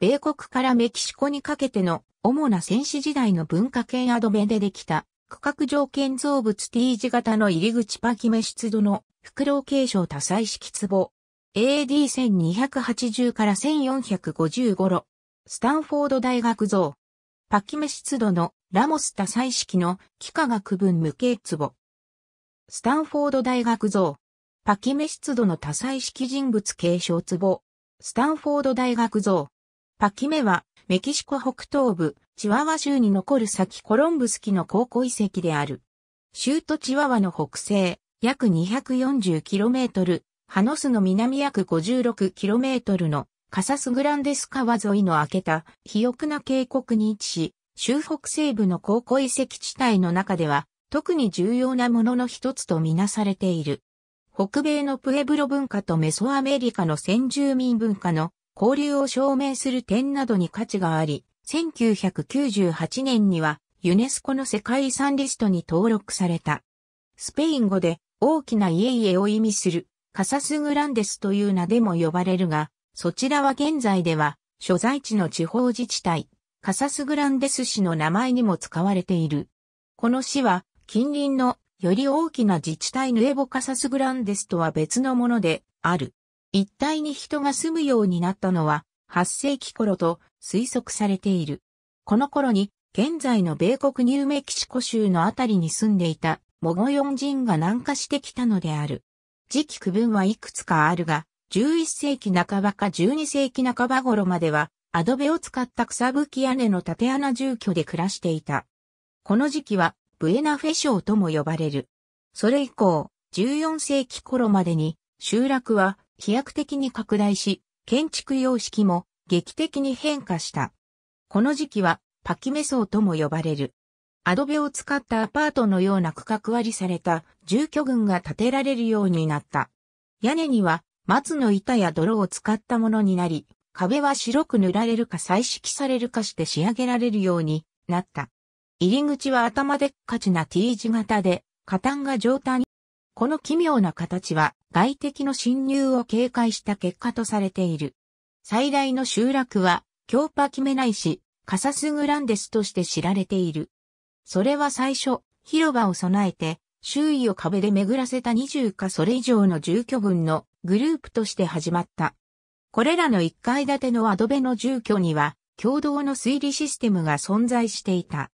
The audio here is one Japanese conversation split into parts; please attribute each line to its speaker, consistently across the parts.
Speaker 1: 米国からメキシコにかけての主な戦士時代の文化圏アドベでできた区画条件造物 T 字型の入り口パキメ出土の袋継承多彩式壺。AD1280 から1450頃。スタンフォード大学像。パキメ出土のラモス多彩式の幾何学分無形壺。スタンフォード大学像。パキメ出土の多彩式人物継承壺。スタンフォード大学像。パキメは、メキシコ北東部、チワワ州に残る先コロンブス期の高校遺跡である。州都チワワの北西、約 240km、ハノスの南約 56km のカサスグランデス川沿いの明けた、肥沃な渓谷に位置し、州北西部の高校遺跡地帯の中では、特に重要なものの一つとみなされている。北米のプエブロ文化とメソアメリカの先住民文化の交流を証明する点などに価値があり、1998年にはユネスコの世界遺産リストに登録された。スペイン語で大きな家々を意味するカサスグランデスという名でも呼ばれるが、そちらは現在では所在地の地方自治体、カサスグランデス市の名前にも使われている。この市は近隣のより大きな自治体ヌエボカサスグランデスとは別のものである。一帯に人が住むようになったのは8世紀頃と推測されている。この頃に現在の米国ニューメキシコ州のあたりに住んでいたモゴヨン人が南下してきたのである。時期区分はいくつかあるが、11世紀半ばか12世紀半ば頃までは、アドベを使った草吹き屋根の縦穴住居で暮らしていた。この時期は、ブエナフェ省とも呼ばれる。それ以降、14世紀頃までに、集落は飛躍的に拡大し、建築様式も劇的に変化した。この時期はパキメソウとも呼ばれる。アドベを使ったアパートのような区画割りされた住居群が建てられるようになった。屋根には松の板や泥を使ったものになり、壁は白く塗られるか彩色されるかして仕上げられるようになった。入り口は頭でっかちな T 字型で、下端が上端この奇妙な形は外敵の侵入を警戒した結果とされている。最大の集落は、京パキメナイ市、カサスグランデスとして知られている。それは最初、広場を備えて、周囲を壁で巡らせた20かそれ以上の住居群のグループとして始まった。これらの1階建てのアドベの住居には、共同の推理システムが存在していた。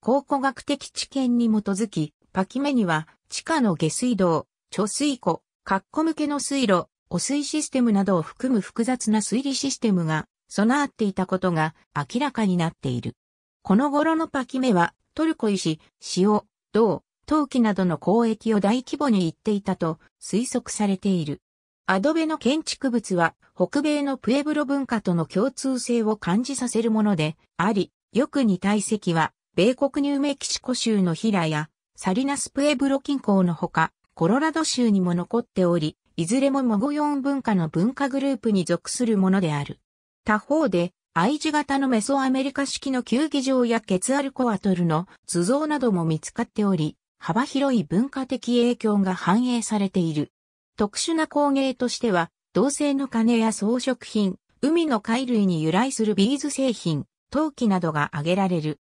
Speaker 1: 考古学的知見に基づき、パキメには地下の下水道、貯水庫、括弧向けの水路、汚水システムなどを含む複雑な推理システムが備わっていたことが明らかになっている。この頃のパキメはトルコ石、塩、銅、陶器などの交易を大規模に行っていたと推測されている。アドベの建築物は北米のプエブロ文化との共通性を感じさせるものであり、よく似た遺跡は米国ニューメキシコ州のヒラやサリナスプエブロ近郊のほか、コロラド州にも残っており、いずれもモゴヨン文化の文化グループに属するものである。他方で、I 字型のメソアメリカ式の球技場やケツアルコアトルの図像なども見つかっており、幅広い文化的影響が反映されている。特殊な工芸としては、銅製の鐘や装飾品、海の貝類に由来するビーズ製品、陶器などが挙げられる。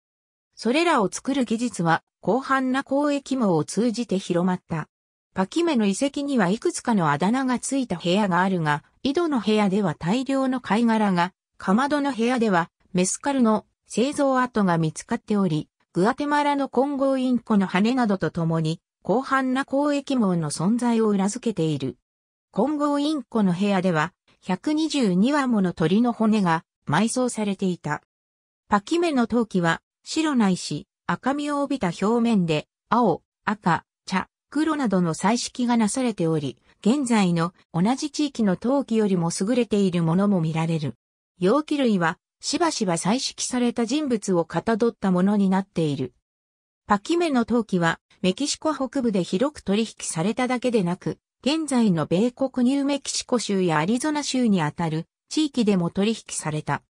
Speaker 1: それらを作る技術は広範な交易網を通じて広まった。パキメの遺跡にはいくつかのあだ名がついた部屋があるが、井戸の部屋では大量の貝殻が、かまどの部屋ではメスカルの製造跡が見つかっており、グアテマラの混合インコの羽などとともに、広範な交易網の存在を裏付けている。混合インコの部屋では、122羽もの鳥の骨が埋葬されていた。パキメの陶器は白ないし、赤みを帯びた表面で、青、赤、茶、黒などの彩色がなされており、現在の同じ地域の陶器よりも優れているものも見られる。容器類は、しばしば彩色された人物をかたどったものになっている。パキメの陶器は、メキシコ北部で広く取引されただけでなく、現在の米国ニューメキシコ州やアリゾナ州にあたる地域でも取引された。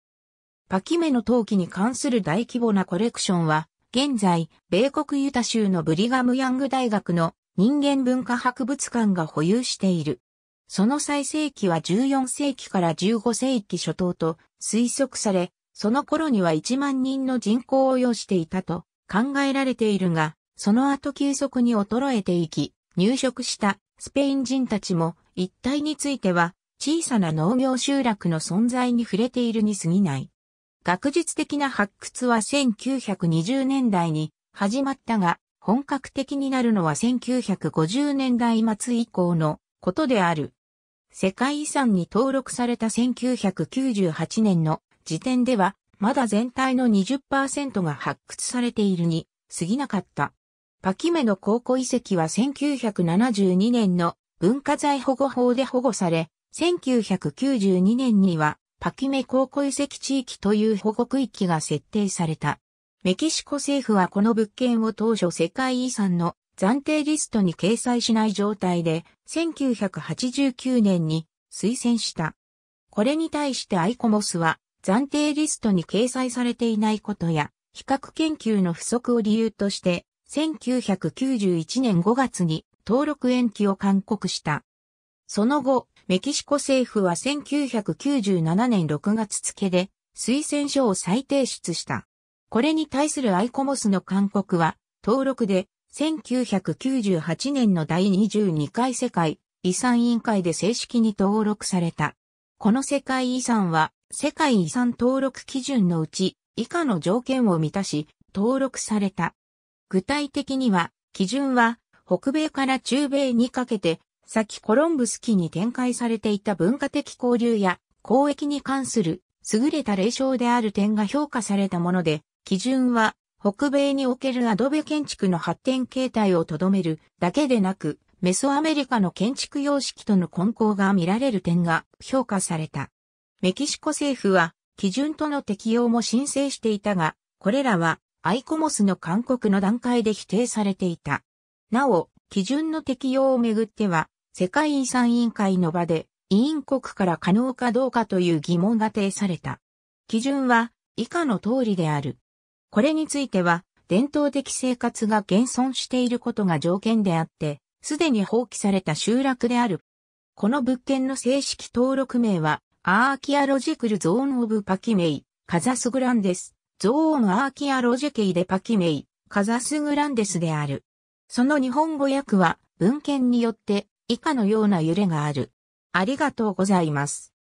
Speaker 1: パキメの陶器に関する大規模なコレクションは、現在、米国ユタ州のブリガム・ヤング大学の人間文化博物館が保有している。その最盛期は14世紀から15世紀初頭と推測され、その頃には1万人の人口を要していたと考えられているが、その後急速に衰えていき、入植したスペイン人たちも一体については小さな農業集落の存在に触れているに過ぎない。学術的な発掘は1920年代に始まったが、本格的になるのは1950年代末以降のことである。世界遺産に登録された1998年の時点では、まだ全体の20%が発掘されているに過ぎなかった。パキメの考古遺跡は1972年の文化財保護法で保護され、1992年にはキ目高校遺跡地域という保護区域が設定された。メキシコ政府はこの物件を当初世界遺産の暫定リストに掲載しない状態で1989年に推薦した。これに対してアイコモスは暫定リストに掲載されていないことや比較研究の不足を理由として1991年5月に登録延期を勧告した。その後、メキシコ政府は1997年6月付で推薦書を再提出した。これに対するアイコモスの勧告は、登録で1998年の第22回世界遺産委員会で正式に登録された。この世界遺産は世界遺産登録基準のうち以下の条件を満たし登録された。具体的には基準は北米から中米にかけて先コロンブス期に展開されていた文化的交流や交易に関する優れた例障である点が評価されたもので、基準は北米におけるアドベ建築の発展形態をとどめるだけでなく、メソアメリカの建築様式との混交が見られる点が評価された。メキシコ政府は基準との適用も申請していたが、これらはアイコモスの勧告の段階で否定されていた。なお、基準の適用をめぐっては、世界遺産委員会の場で、委員国から可能かどうかという疑問が呈された。基準は以下の通りである。これについては、伝統的生活が現存していることが条件であって、すでに放棄された集落である。この物件の正式登録名は、アーキアロジクルゾーンオブパキメイ、カザスグランデス、ゾーンアーキアロジケイでパキメイ、カザスグランデスである。その日本語訳は、文献によって以下のような揺れがある。ありがとうございます。